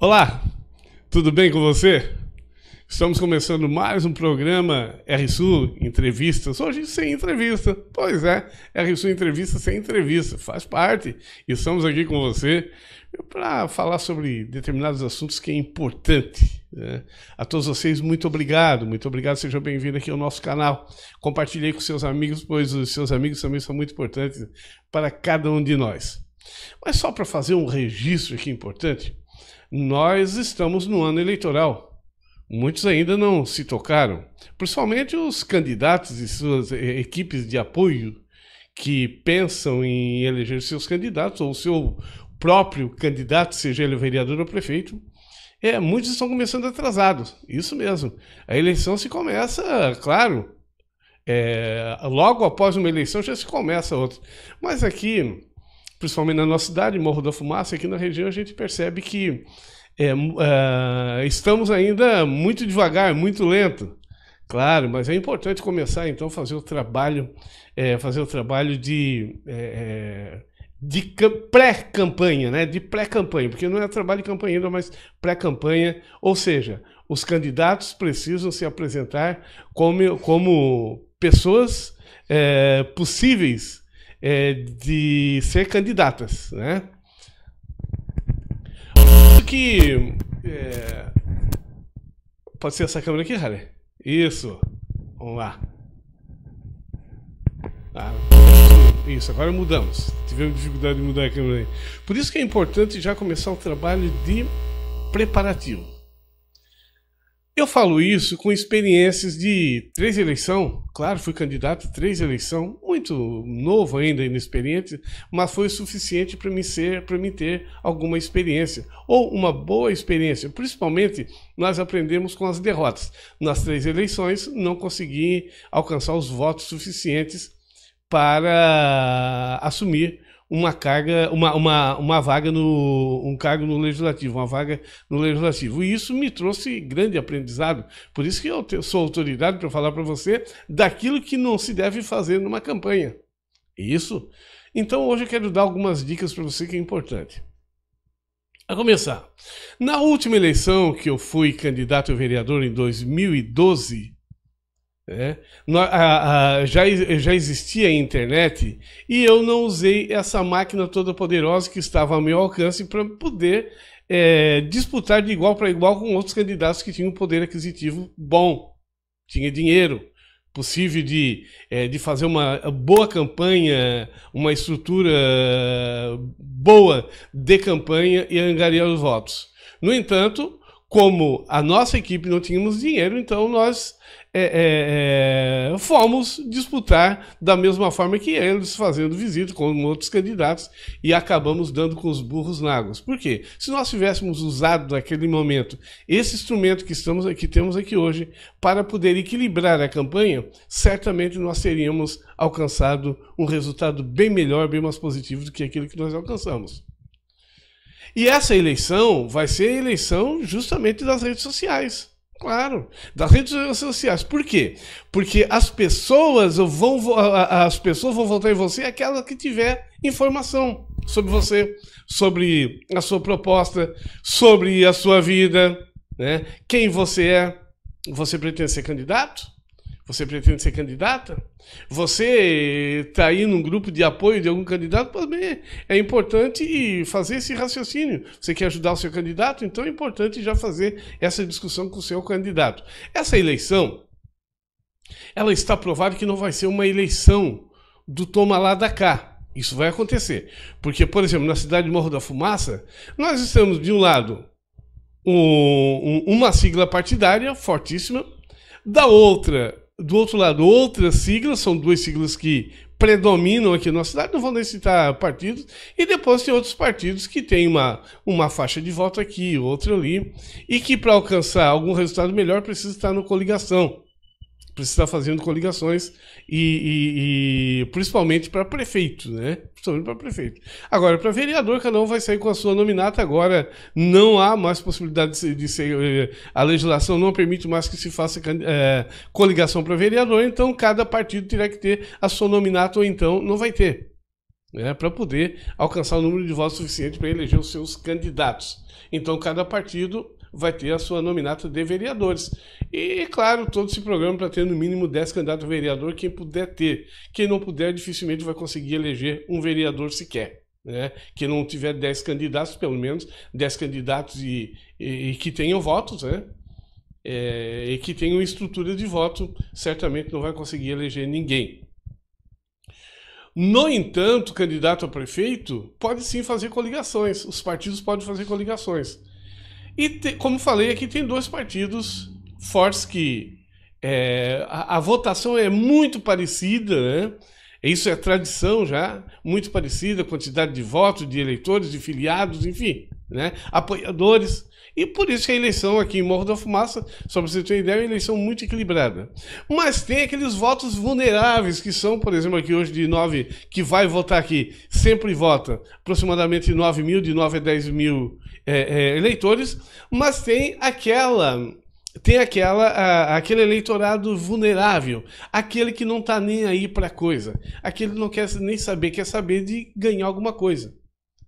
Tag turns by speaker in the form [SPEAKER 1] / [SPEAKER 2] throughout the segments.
[SPEAKER 1] Olá, tudo bem com você? Estamos começando mais um programa RSU Entrevistas. Hoje sem entrevista. Pois é, RSU Entrevista sem entrevista. Faz parte. E estamos aqui com você para falar sobre determinados assuntos que é importante. Né? A todos vocês, muito obrigado. Muito obrigado. Seja bem-vindo aqui ao nosso canal. Compartilhe aí com seus amigos, pois os seus amigos também são muito importantes para cada um de nós. Mas só para fazer um registro aqui importante, nós estamos no ano eleitoral. Muitos ainda não se tocaram, principalmente os candidatos e suas eh, equipes de apoio que pensam em eleger seus candidatos ou seu próprio candidato, seja ele vereador ou prefeito, é, muitos estão começando atrasados. Isso mesmo. A eleição se começa, claro. É, logo após uma eleição já se começa outra. Mas aqui principalmente na nossa cidade, Morro da Fumaça, aqui na região, a gente percebe que é, uh, estamos ainda muito devagar, muito lento. Claro, mas é importante começar então a fazer o trabalho, é, fazer o trabalho de, é, é de pré-campanha, né? De pré-campanha, porque não é trabalho de campanha ainda, mas pré-campanha, ou seja, os candidatos precisam se apresentar como, como pessoas é, possíveis é, de ser candidatas, né? Que é... pode ser essa câmera aqui, Harry? Isso. Vamos lá. Ah, isso, agora mudamos. Tivemos dificuldade de mudar a câmera aí. Por isso que é importante já começar o trabalho de preparativo. Eu falo isso com experiências de três eleição. Claro, fui candidato a três eleição, muito novo ainda, inexperiente, mas foi suficiente para me ser, para me ter alguma experiência ou uma boa experiência. Principalmente nós aprendemos com as derrotas. Nas três eleições não consegui alcançar os votos suficientes para assumir uma carga, uma, uma, uma vaga no. um cargo no legislativo, uma vaga no legislativo. E isso me trouxe grande aprendizado. Por isso que eu te, sou autoridade para falar para você daquilo que não se deve fazer numa campanha. Isso? Então hoje eu quero dar algumas dicas para você que é importante. A começar, na última eleição que eu fui candidato a vereador em 2012, né? já, já existia a internet e eu não usei essa máquina toda poderosa que estava ao meu alcance para poder é, disputar de igual para igual com outros candidatos que tinham um poder aquisitivo bom, tinha dinheiro, possível de, é, de fazer uma boa campanha, uma estrutura boa de campanha e angariar os votos. No entanto, como a nossa equipe não tínhamos dinheiro, então nós é, é, é, fomos disputar da mesma forma que eles, fazendo visita com outros candidatos e acabamos dando com os burros na água. Por quê? Se nós tivéssemos usado naquele momento esse instrumento que, estamos, que temos aqui hoje para poder equilibrar a campanha, certamente nós teríamos alcançado um resultado bem melhor, bem mais positivo do que aquilo que nós alcançamos. E essa eleição vai ser a eleição justamente das redes sociais. Claro, das redes sociais. Por quê? Porque as pessoas vão, as pessoas vão votar em você aquela que tiver informação sobre você, sobre a sua proposta, sobre a sua vida, né? quem você é. Você pretende ser candidato? Você pretende ser candidata? Você está aí num grupo de apoio de algum candidato? Também é importante fazer esse raciocínio. Você quer ajudar o seu candidato? Então é importante já fazer essa discussão com o seu candidato. Essa eleição, ela está provada que não vai ser uma eleição do toma lá da cá. Isso vai acontecer. Porque, por exemplo, na cidade de Morro da Fumaça, nós estamos, de um lado, um, um, uma sigla partidária fortíssima, da outra, do outro lado, outras siglas, são duas siglas que predominam aqui na nossa cidade, não vou nem citar partidos, e depois tem outros partidos que têm uma, uma faixa de voto aqui, outra ali, e que para alcançar algum resultado melhor precisa estar no coligação precisa fazendo coligações e, e, e principalmente para prefeito, né? Principalmente para prefeito. Agora, para vereador, cada um vai sair com a sua nominata. Agora, não há mais possibilidade de ser. De ser eh, a legislação não permite mais que se faça é, coligação para vereador, então cada partido terá que ter a sua nominata, ou então não vai ter. Né, para poder alcançar o número de votos suficiente para eleger os seus candidatos. Então, cada partido vai ter a sua nominata de vereadores. E, é claro, todo esse programa para ter no mínimo 10 candidatos a vereador, quem puder ter. Quem não puder, dificilmente vai conseguir eleger um vereador sequer. Né? Que não tiver 10 candidatos, pelo menos 10 candidatos e, e, e que tenham votos, né? É, e que tenham estrutura de voto, certamente não vai conseguir eleger ninguém. No entanto, candidato a prefeito pode sim fazer coligações, os partidos podem fazer coligações. E, te, como falei, aqui tem dois partidos fortes que é, a, a, votação é muito parecida, né? Isso é tradição já, muito parecida, quantidade de votos, de eleitores, de filiados, enfim, né? apoiadores. E por isso que a eleição aqui em Morro da Fumaça, só para você ter ideia, é uma eleição muito equilibrada. Mas tem aqueles votos vulneráveis, que são, por exemplo, aqui hoje de 9, que vai votar aqui, sempre vota aproximadamente 9 mil, de 9 a 10 mil é, é, eleitores, mas tem aquela tem aquela, a, aquele eleitorado vulnerável, aquele que não está nem aí para coisa, aquele que não quer nem saber, quer saber de ganhar alguma coisa.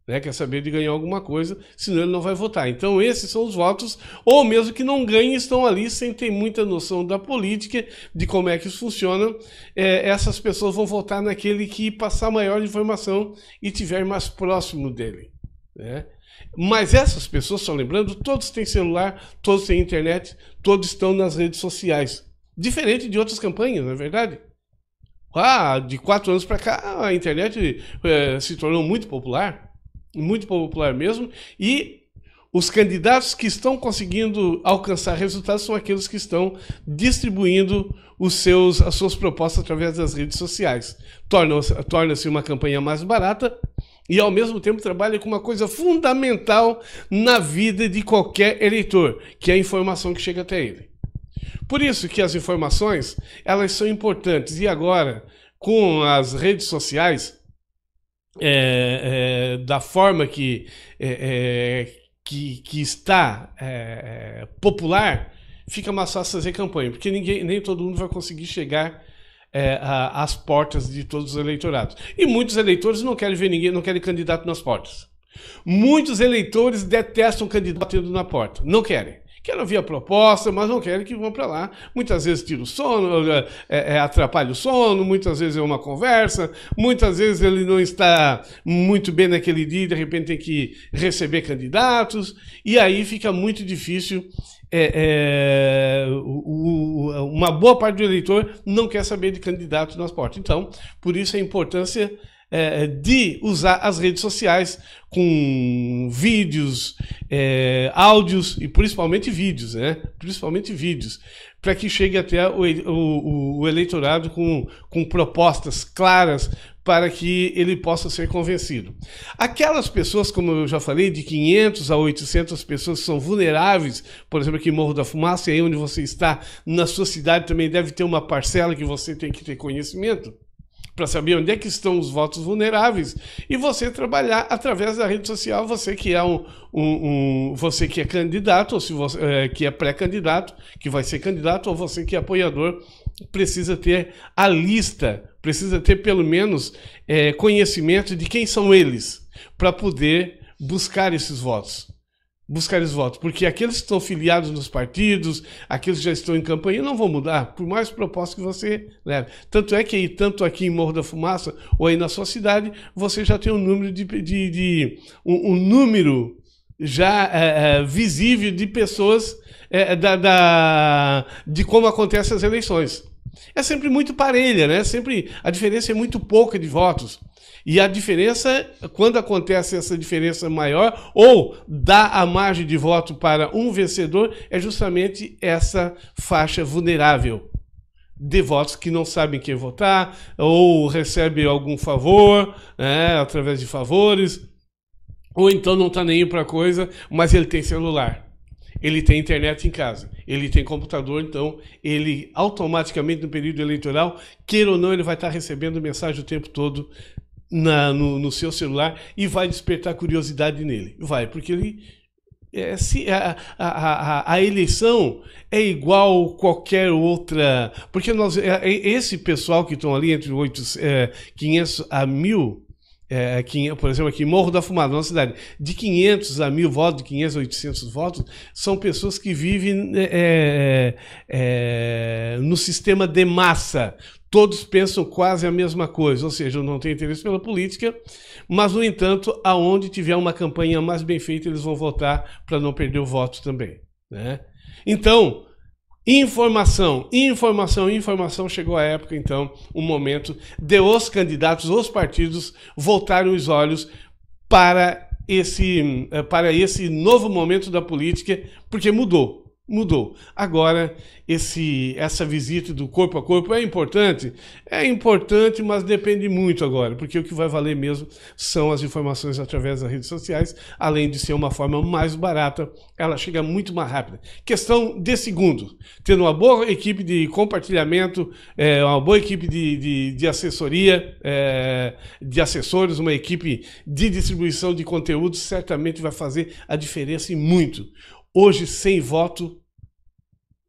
[SPEAKER 1] Né? Quer saber de ganhar alguma coisa, senão ele não vai votar. Então, esses são os votos, ou mesmo que não ganhem, estão ali sem ter muita noção da política, de como é que isso funciona. É, essas pessoas vão votar naquele que passar maior informação e tiver mais próximo dele. Né? Mas essas pessoas, só lembrando, todos têm celular, todos têm internet, todos estão nas redes sociais. Diferente de outras campanhas, não é verdade? Ah, de quatro anos para cá, a internet é, se tornou muito popular muito popular mesmo. E os candidatos que estão conseguindo alcançar resultados são aqueles que estão distribuindo os seus, as suas propostas através das redes sociais. Torna-se torna uma campanha mais barata e, ao mesmo tempo, trabalha com uma coisa fundamental na vida de qualquer eleitor, que é a informação que chega até ele. Por isso que as informações, elas são importantes. E agora, com as redes sociais, é, é, da forma que, é, é, que, que, está popular, fica mais fácil fazer campanha, porque ninguém, nem todo mundo vai conseguir chegar é, a, às portas de todos os eleitorados. E muitos eleitores não querem ver ninguém, não querem candidato nas portas. Muitos eleitores detestam candidato indo na porta, não querem. Quero ouvir a proposta, mas não quero que vão para lá. Muitas vezes tira o sono, é, é, atrapalha o sono, muitas vezes é uma conversa, muitas vezes ele não está muito bem naquele dia e de repente tem que receber candidatos, e aí fica muito difícil. É, o, o, uma boa parte do eleitor não quer saber de candidatos nas portas. Então, por isso a importância é, é, de usar as redes sociais com vídeos, é, áudios e principalmente vídeos, né? Principalmente vídeos, para que chegue até o, o, o eleitorado com, com propostas claras para que ele possa ser convencido. Aquelas pessoas, como eu já falei, de 500 a 800 pessoas que são vulneráveis, por exemplo, aqui em Morro da Fumaça, aí onde você está, na sua cidade também deve ter uma parcela que você tem que ter conhecimento para saber onde é que estão os votos vulneráveis e você trabalhar através da rede social, você que é um, um, um você que é candidato ou se você é, que é pré-candidato, que vai ser candidato ou você que é apoiador precisa ter a lista, precisa ter pelo menos é, conhecimento de quem são eles para poder buscar esses votos buscar os votos, porque aqueles que estão filiados nos partidos, aqueles que já estão em campanha, não vão mudar, por mais propostas que você leve. Tanto é que aí, tanto aqui em Morro da Fumaça ou aí na sua cidade, você já tem um número de, de, de um, um, número já é, é visível de pessoas é, é, da, da, de como acontecem as eleições. É sempre muito parelha, né? Sempre a diferença é muito pouca de votos. E a diferença, quando acontece essa diferença maior, ou dá a margem de voto para um vencedor, é justamente essa faixa vulnerável de votos que não sabem quem votar, ou recebe algum favor, né, através de favores, ou então não está nem para coisa, mas ele tem celular ele tem internet em casa, ele tem computador, então ele automaticamente no período eleitoral, queira ou não, ele vai estar tá recebendo mensagem o tempo todo na, no, no, seu celular e vai despertar curiosidade nele. Vai, porque ele. É, se a, a, a, a, eleição é igual qualquer outra. Porque nós, é, é, esse pessoal que estão ali entre 8, é, 500 a 1.000 é, aqui, por exemplo, aqui, Morro da Fumada, nossa cidade, de 500 a 1.000 votos, de 500 a 800 votos, são pessoas que vivem é é, é, é, no sistema de massa. Todos pensam quase a mesma coisa, ou seja, não têm interesse pela política, mas, no entanto, aonde tiver uma campanha mais bem feita, eles vão votar para não perder o voto também. Né? Então, Informação, informação, informação. Chegou a época, então, o um momento de os candidatos, os partidos voltarem os olhos para esse, eh, para esse novo momento da política, porque mudou mudou. Agora, esse, essa visita do corpo a corpo é importante? É importante, mas depende muito agora, porque o que vai valer mesmo são as informações através das redes sociais, além de ser uma forma mais barata, ela chega muito mais rápida. Questão de segundo, tendo uma boa equipe de compartilhamento, é, uma boa equipe de, de, de assessoria, é, de assessores, uma equipe de distribuição de conteúdo, certamente vai fazer a diferença e muito. Hoje, sem voto,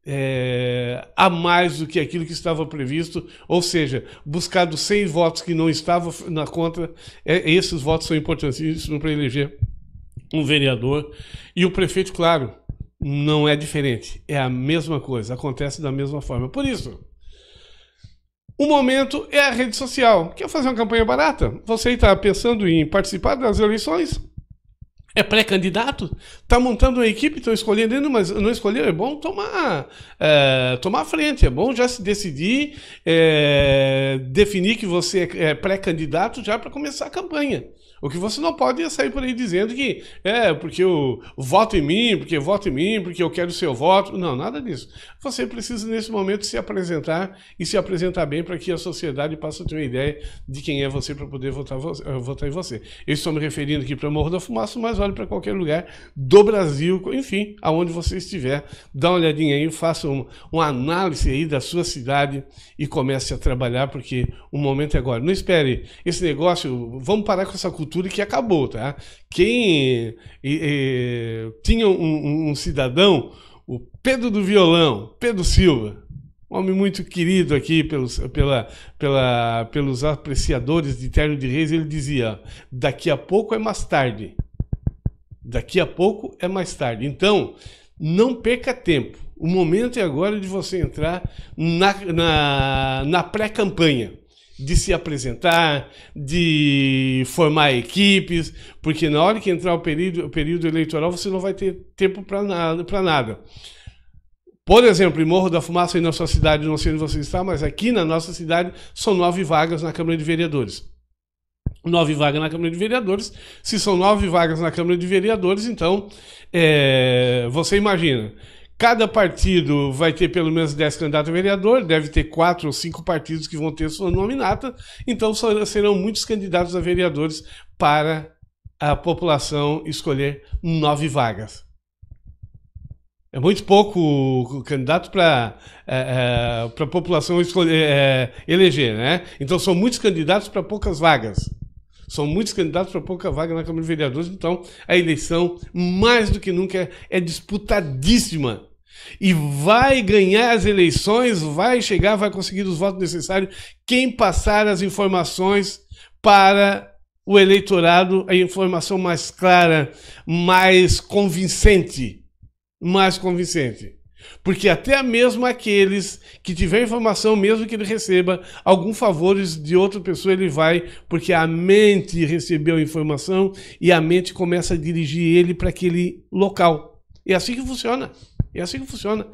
[SPEAKER 1] é, a mais do que aquilo que estava previsto, ou seja, buscado seis votos que não estavam na conta, é, esses votos são importantíssimos para eleger um vereador. E o prefeito, claro, não é diferente, é a mesma coisa, acontece da mesma forma. Por isso, o momento é a rede social. Quer fazer uma campanha barata? Você está pensando em participar das eleições? É pré-candidato? Tá montando uma equipe, estão escolhendo ainda, mas não escolheu. É bom tomar, é, tomar frente, é bom já se decidir, é, definir que você é pré-candidato já para começar a campanha. O que você não pode é sair por aí dizendo que é porque eu voto em mim, porque voto em mim, porque eu quero o seu voto. Não, nada disso. Você precisa, nesse momento, se apresentar e se apresentar bem para que a sociedade possa ter uma ideia de quem é você para poder votar, eh, votar em você. Eu estou me referindo aqui para Morro da Fumaça, mas olhe para qualquer lugar do Brasil, enfim, aonde você estiver. Dá uma olhadinha aí, faça uma análise aí da sua cidade e comece a trabalhar, porque o momento é agora. Não espere esse negócio, vamos parar com essa cultura cultura que acabou, tá? Quem e, e, tinha um, um, cidadão, o Pedro do Violão, Pedro Silva, um homem muito querido aqui pelos, pela, pela, pelos apreciadores de Terno de Reis, ele dizia: daqui a pouco é mais tarde. Daqui a pouco é mais tarde. Então, não perca tempo. O momento é agora de você entrar na, na, na pré-campanha de se apresentar, de formar equipes, porque na hora que entrar o período, o período eleitoral você não vai ter tempo para nada, pra nada. Por exemplo, em Morro da Fumaça, aí na sua cidade, não sei onde você está, mas aqui na nossa cidade são nove vagas na Câmara de Vereadores. Nove vagas na Câmara de Vereadores. Se são nove vagas na Câmara de Vereadores, então é, você imagina Cada partido vai ter pelo menos 10 candidatos a vereador, deve ter quatro ou cinco partidos que vão ter sua nominata, então serão muitos candidatos a vereadores para a população escolher nove vagas. É muito pouco candidato para é, é, a população escolher, é, eleger, né? Então são muitos candidatos para poucas vagas. São muitos candidatos para pouca vaga na Câmara de Vereadores, então a eleição, mais do que nunca, é, é disputadíssima e vai ganhar as eleições, vai chegar, vai conseguir os votos necessários quem passar as informações para o eleitorado, a informação mais clara, mais convincente. Mais convincente. Porque até mesmo aqueles que tiver informação, mesmo que ele receba algum favores de outra pessoa, ele vai, porque a mente recebeu a informação e a mente começa a dirigir ele para aquele local. É assim que funciona. E é assim que funciona.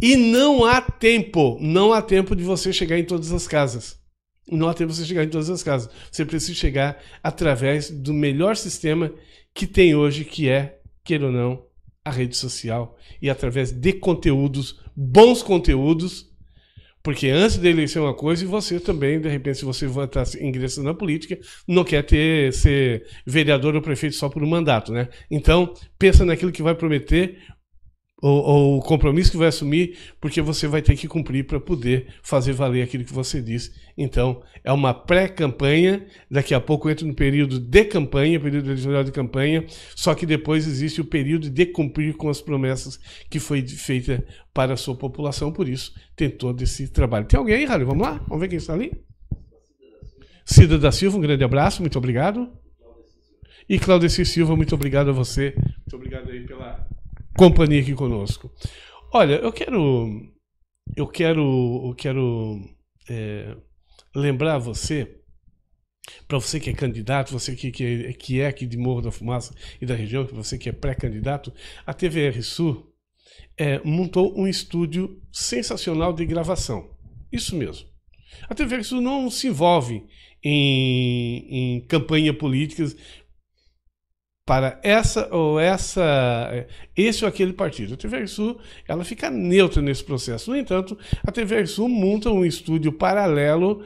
[SPEAKER 1] E não há tempo, não há tempo de você chegar em todas as casas. Não há tempo de você chegar em todas as casas. Você precisa chegar através do melhor sistema que tem hoje, que é, queira ou não, a rede social. E através de conteúdos, bons conteúdos, porque antes da eleição é uma coisa e você também, de repente, se você está ingressando na política, não quer ter ser vereador ou prefeito só por um mandato, né? Então, pensa naquilo que vai prometer, ou, ou o compromisso que vai assumir, porque você vai ter que cumprir para poder fazer valer aquilo que você disse. Então, é uma pré-campanha, daqui a pouco entra no período de campanha, período eleitoral de campanha, só que depois existe o período de cumprir com as promessas que foi feita para a sua população, por isso tem todo esse trabalho. Tem alguém aí, Rádio? Vamos lá? Vamos ver quem está ali? Cida da Silva, um grande abraço, muito obrigado. E Claudice Silva, muito obrigado a você. Muito obrigado aí pela companhia aqui conosco. Olha, eu quero. Eu quero. Eu quero é, lembrar você, para você que é candidato, você que, que, é, que é aqui de Morro da Fumaça e da região, que você que é pré-candidato, a TVR Sul é, montou um estúdio sensacional de gravação. Isso mesmo. A TVR Sul não se envolve em, em campanha políticas, para essa ou essa, esse ou aquele partido. A TV Sul, ela fica neutra nesse processo. No entanto, a TV Sul monta um estúdio paralelo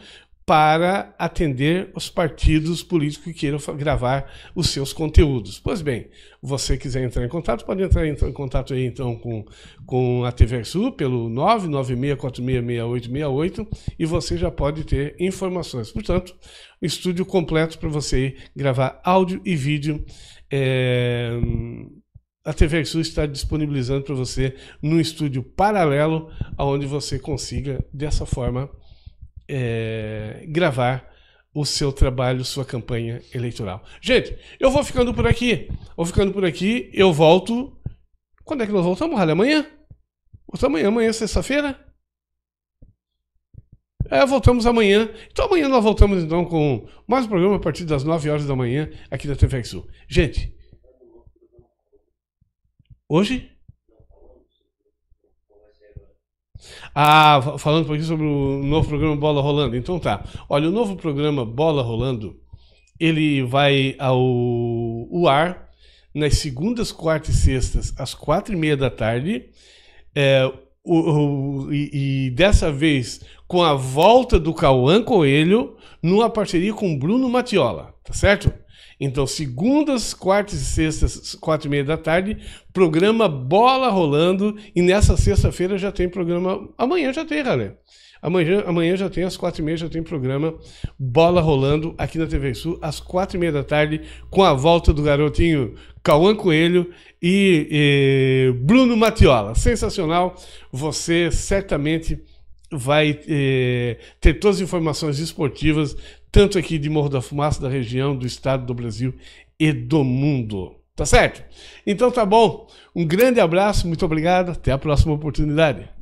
[SPEAKER 1] para atender os partidos políticos que queiram gravar os seus conteúdos. Pois bem, você quiser entrar em contato, pode entrar em, contato aí então com, com a TV Sul pelo 996466868 e você já pode ter informações. Portanto, um estúdio completo para você gravar áudio e vídeo é, a TV Sul está disponibilizando para você num estúdio paralelo, aonde você consiga, dessa forma, é, gravar o seu trabalho, sua campanha eleitoral. Gente, eu vou ficando por aqui. Vou ficando por aqui, eu volto. Quando é que nós voltamos, Ralha? Amanhã? Voltamos amanhã, amanhã, sexta-feira? É, voltamos amanhã. Então amanhã nós voltamos então com mais um programa a partir das 9 horas da manhã aqui da TVX Sul. Gente, hoje? Ah, falando um pouquinho sobre o novo programa Bola Rolando. Então tá. Olha, o novo programa Bola Rolando, ele vai ao ar nas segundas, quartas e sextas, às quatro e meia da tarde. É, o, o, e, e, dessa vez com a volta do Cauã Coelho numa parceria com Bruno Matiola, tá certo? Então, segundas, quartas e sextas, quatro e meia da tarde, programa Bola Rolando. E nessa sexta-feira já tem programa. Amanhã já tem, galera. Amanhã, amanhã já tem, às quatro e meia, já tem programa Bola Rolando aqui na TV Sul, às quatro e meia da tarde, com a volta do garotinho Cauã Coelho e, e Bruno Matiola. Sensacional, você certamente vai eh, ter todas as informações esportivas, tanto aqui de Morro da Fumaça, da região, do estado do Brasil e do mundo. Tá certo? Então tá bom. Um grande abraço, muito obrigado. Até a próxima oportunidade.